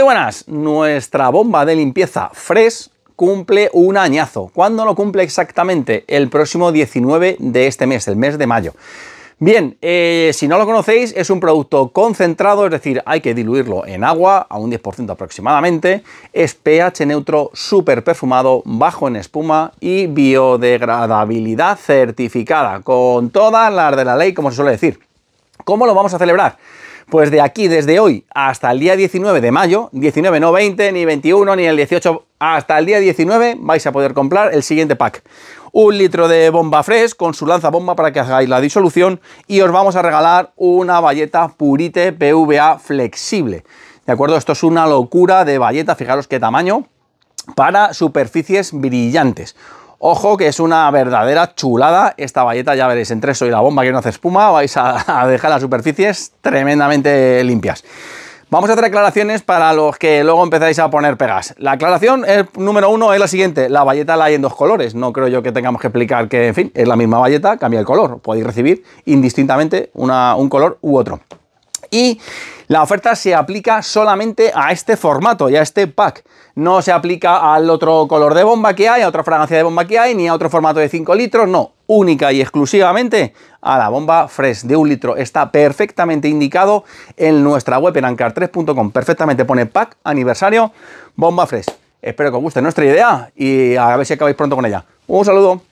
Muy buenas, nuestra bomba de limpieza Fresh cumple un añazo. ¿Cuándo lo cumple exactamente? El próximo 19 de este mes, el mes de mayo. Bien, eh, si no lo conocéis, es un producto concentrado, es decir, hay que diluirlo en agua a un 10% aproximadamente, es pH neutro, súper perfumado, bajo en espuma y biodegradabilidad certificada, con todas las de la ley, como se suele decir. ¿Cómo lo vamos a celebrar? Pues de aquí, desde hoy hasta el día 19 de mayo, 19 no 20, ni 21, ni el 18, hasta el día 19 vais a poder comprar el siguiente pack. Un litro de bomba fresh con su lanza bomba para que hagáis la disolución y os vamos a regalar una valleta purite PVA flexible. ¿De acuerdo? Esto es una locura de valleta, fijaros qué tamaño, para superficies brillantes. Ojo que es una verdadera chulada esta bayeta, ya veréis, entre eso y la bomba que no hace espuma vais a, dejar las superficies tremendamente limpias. Vamos a hacer aclaraciones para los que luego empezáis a poner pegas. La aclaración número uno es la siguiente, la valleta la hay en dos colores, no creo yo que tengamos que explicar que, en fin, es la misma valleta, cambia el color, podéis recibir indistintamente un color u otro y la oferta se aplica solamente a este formato y a este pack. No se aplica al otro color de bomba que hay, a otra fragancia de bomba que hay, ni a otro formato de 5 litros, no. Única y exclusivamente a la bomba Fresh de un litro. Está perfectamente indicado en nuestra web en ancar3.com. Perfectamente pone pack, aniversario, bomba Fresh. Espero que os guste nuestra idea y a ver si acabáis pronto con ella. Un saludo.